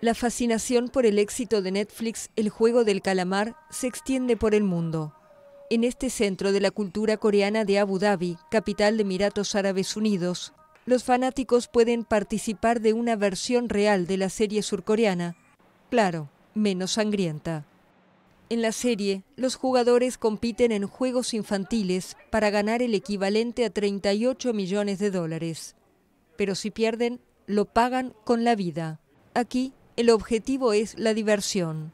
La fascinación por el éxito de Netflix El juego del calamar se extiende por el mundo. En este centro de la cultura coreana de Abu Dhabi, capital de Emiratos Árabes Unidos, los fanáticos pueden participar de una versión real de la serie surcoreana, claro, menos sangrienta. En la serie, los jugadores compiten en juegos infantiles para ganar el equivalente a 38 millones de dólares. Pero si pierden, lo pagan con la vida. Aquí el objetivo es la diversión.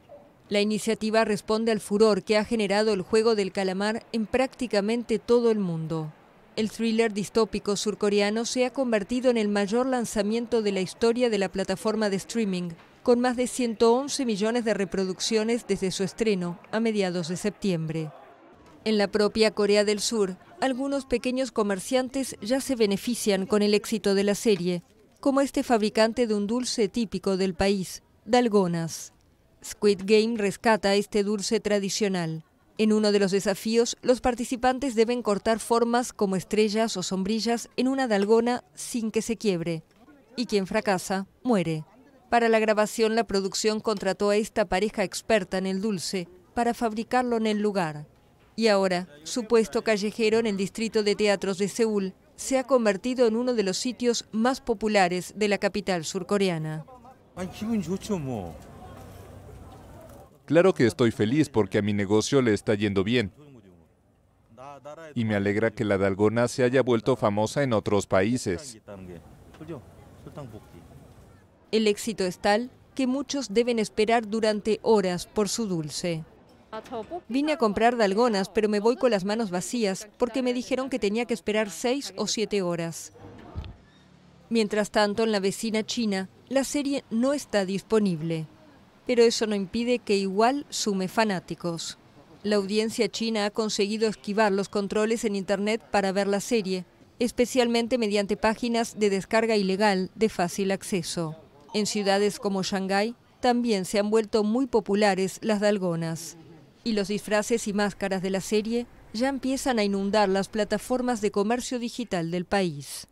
La iniciativa responde al furor que ha generado el juego del calamar en prácticamente todo el mundo. El thriller distópico surcoreano se ha convertido en el mayor lanzamiento de la historia de la plataforma de streaming, con más de 111 millones de reproducciones desde su estreno a mediados de septiembre. En la propia Corea del Sur, algunos pequeños comerciantes ya se benefician con el éxito de la serie, como este fabricante de un dulce típico del país, dalgonas. Squid Game rescata este dulce tradicional. En uno de los desafíos, los participantes deben cortar formas como estrellas o sombrillas en una dalgona sin que se quiebre. Y quien fracasa, muere. Para la grabación, la producción contrató a esta pareja experta en el dulce para fabricarlo en el lugar. Y ahora, su puesto callejero en el distrito de teatros de Seúl se ha convertido en uno de los sitios más populares de la capital surcoreana. Claro que estoy feliz porque a mi negocio le está yendo bien. Y me alegra que la dalgona se haya vuelto famosa en otros países. El éxito es tal que muchos deben esperar durante horas por su dulce. Vine a comprar dalgonas, pero me voy con las manos vacías porque me dijeron que tenía que esperar seis o siete horas. Mientras tanto, en la vecina China, la serie no está disponible. Pero eso no impide que igual sume fanáticos. La audiencia china ha conseguido esquivar los controles en Internet para ver la serie, especialmente mediante páginas de descarga ilegal de fácil acceso. En ciudades como Shanghái también se han vuelto muy populares las dalgonas y los disfraces y máscaras de la serie ya empiezan a inundar las plataformas de comercio digital del país.